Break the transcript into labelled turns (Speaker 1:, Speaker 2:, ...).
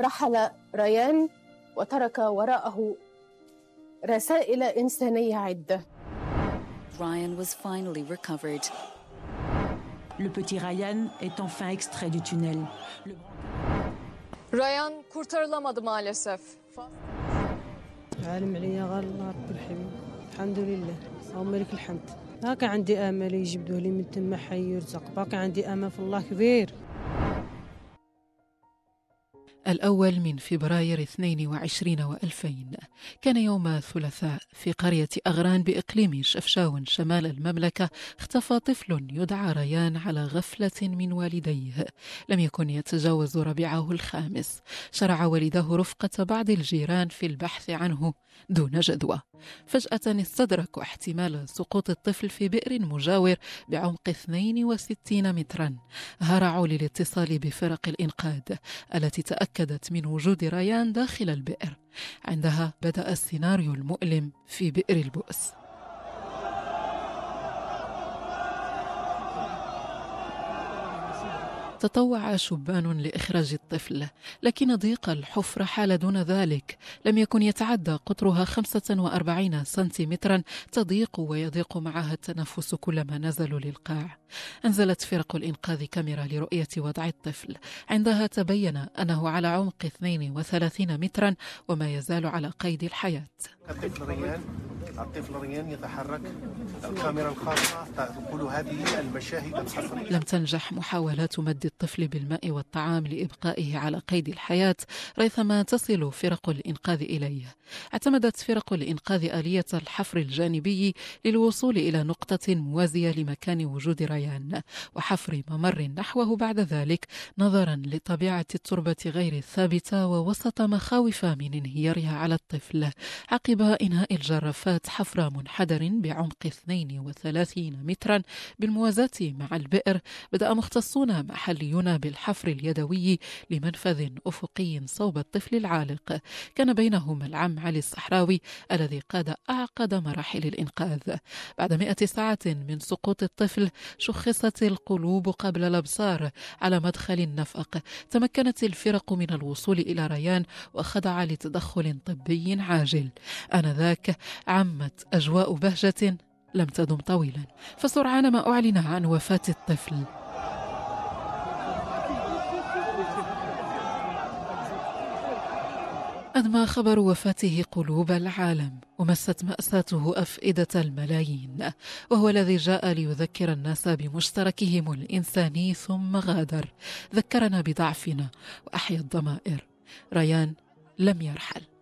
Speaker 1: رحل ريان وترك وراءه رسائل إنسانية عدة. Ryan was finally recovered. Le petit Ryan est enfin extrait du tunnel. Le... Ryan kurtarılamadı maalesef. عالم عليا غير الله رب الحميد الحمد لله اللهم لك الحمد باقي عندي امل يجبدوه لي من تما حي يرزق باقي عندي امل في الله كبير الأول من فبراير 22 و2000 كان يوم ثلاثاء في قرية أغران بإقليم شفشاون شمال المملكة اختفى طفل يدعى ريان على غفلة من والديه لم يكن يتجاوز ربيعه الخامس شرع والده رفقة بعض الجيران في البحث عنه دون جدوى فجأة استدركوا احتمال سقوط الطفل في بئر مجاور بعمق 62 مترا هرعوا للاتصال بفرق الإنقاذ التي تأكدت من وجود ريان داخل البئر عندها بدأ السيناريو المؤلم في بئر البؤس تطوع شبان لإخراج الطفل لكن ضيق الحفرة حال دون ذلك لم يكن يتعدى قطرها 45 سنتيمترا تضيق ويضيق معها التنفس كلما نزلوا للقاع أنزلت فرق الإنقاذ كاميرا لرؤية وضع الطفل عندها تبين أنه على عمق 32 مترا وما يزال على قيد الحياة الطفل ريان يتحرك الكاميرا الخاصة تنقل هذه المشاهد الحصرية لم تنجح محاولات مد الطفل بالماء والطعام لإبقائه على قيد الحياة ريثما تصل فرق الإنقاذ إليه اعتمدت فرق الإنقاذ آلية الحفر الجانبي للوصول إلى نقطة موازية لمكان وجود ريان وحفر ممر نحوه بعد ذلك نظرا لطبيعة التربة غير الثابتة ووسط مخاوف من انهيارها على الطفل عقب إنهاء الجرافات حفر منحدر بعمق 32 مترا بالموازاة مع البئر بدأ مختصون محليون بالحفر اليدوي لمنفذ أفقي صوب الطفل العالق كان بينهم العم علي الصحراوي الذي قاد أعقد مراحل الإنقاذ بعد مئة ساعة من سقوط الطفل شخصت القلوب قبل الأبصار على مدخل النفق تمكنت الفرق من الوصول إلى ريان وخضع لتدخل طبي عاجل آنذاك عم دامت أجواء بهجة لم تدم طويلا فسرعان ما أعلن عن وفاة الطفل أدمى خبر وفاته قلوب العالم ومست مأساته أفئدة الملايين وهو الذي جاء ليذكر الناس بمشتركهم الإنساني ثم غادر ذكرنا بضعفنا وأحيا الضمائر ريان لم يرحل